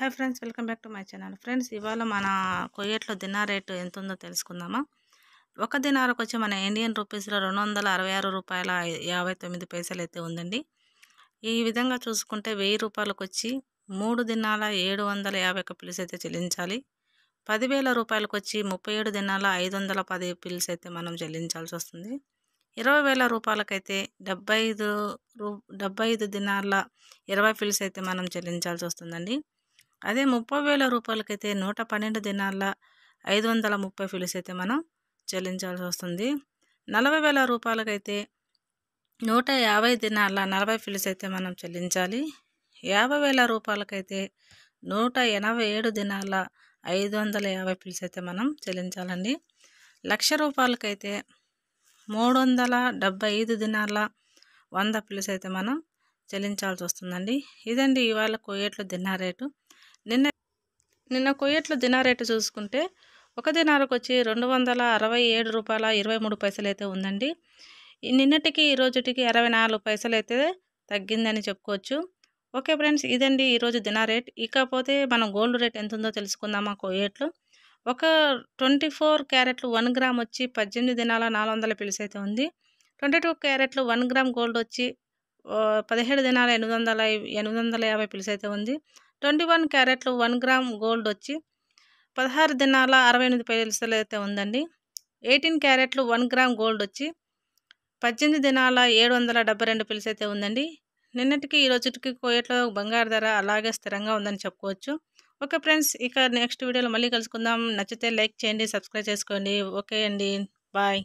hi friends welcome back to my channel friends ఇవాళ మన కొయ్యట్లో దినా rate ఎంత ఉందో తెలుసుకుందామా ఒక దినారకు వచ్చి మన ఇండియన్ రూపీస్లో రెండు వందల అరవై ఆరు రూపాయల యాభై తొమ్మిది పైసలు అయితే ఉందండి ఈ విధంగా చూసుకుంటే వెయ్యి రూపాయలకు వచ్చి మూడు దినాల ఏడు వందల యాభై ఒక్క పిల్స్ అయితే చెల్లించాలి పదివేల రూపాయలకు వచ్చి ముప్పై ఏడు దినాల ఐదు వందల పది పిల్స్ అయితే మనం చెల్లించాల్సి వస్తుంది ఇరవై వేల రూపాయలకైతే డెబ్బై ఐదు రూ డెబ్బై ఐదు దినాల ఇరవై పిల్స్ అయితే మనం చెల్లించాల్సి వస్తుందండి అదే ముప్పై వేల రూపాయలకైతే నూట పన్నెండు దినాల్లో ఐదు వందల ముప్పై ఫీల్స్ అయితే మనం చెల్లించాల్సి వస్తుంది నలభై వేల రూపాయలకైతే నూట యాభై దినాల నలభై ఫీల్స్ అయితే మనం చెల్లించాలి యాభై వేల రూపాయలకైతే నూట ఎనభై ఏడు దినాల ఐదు వందల యాభై ఫీల్స్ అయితే మనం చెల్లించాలండి లక్ష రూపాయలకైతే మూడు వందల డెబ్బై ఐదు దినాల వంద ఫీల్స్ అయితే మనం చెల్లించాల్సి వస్తుందండి ఇదండి ఇవాళ కోయేట్ల దినా రేటు నిన్న నిన్న కొయ్యట్ల దినా రేటు చూసుకుంటే ఒక దినారకు వచ్చి రెండు వందల అరవై ఏడు రూపాయల ఇరవై మూడు పైసలు అయితే ఉందండి నిన్నటికి ఈ రోజుటికి అరవై నాలుగు పైసలు అయితే తగ్గిందని చెప్పుకోవచ్చు ఓకే ఫ్రెండ్స్ ఇదండి ఈరోజు దినా రేట్ ఇకపోతే మనం గోల్డ్ రేట్ ఎంత ఉందో తెలుసుకుందామా కోయేట్లు ఒక ట్వంటీ ఫోర్ క్యారెట్లు వన్ గ్రామ్ వచ్చి పద్దెనిమిది దినాల నాలుగు వందల పిలిసి అయితే ఉంది ట్వంటీ టూ క్యారెట్లు వన్ గ్రామ్ గోల్డ్ వచ్చి పదిహేడు దినాల ఎనిమిది వందల ఎనిమిది వందల యాభై పిలిసి అయితే ఉంది ట్వంటీ వన్ క్యారెట్లు వన్ గ్రామ్ గోల్డ్ వచ్చి పదహారు దినాల అరవై ఎనిమిది పైసలు అయితే ఉందండి ఎయిటీన్ క్యారెట్లు వన్ గ్రామ్ గోల్డ్ వచ్చి పద్దెనిమిది దినాల ఏడు వందల డెబ్బై రెండు పిల్స్ అయితే ఉందండి నిన్నటికి ఈ రోజుకి కోయట్లో బంగారు ధర అలాగే స్థిరంగా ఉందని చెప్పుకోవచ్చు ఓకే ఫ్రెండ్స్ ఇక నెక్స్ట్ వీడియోలో మళ్ళీ కలుసుకుందాం నచ్చితే లైక్ చేయండి సబ్స్క్రైబ్ చేసుకోండి ఓకే అండి బాయ్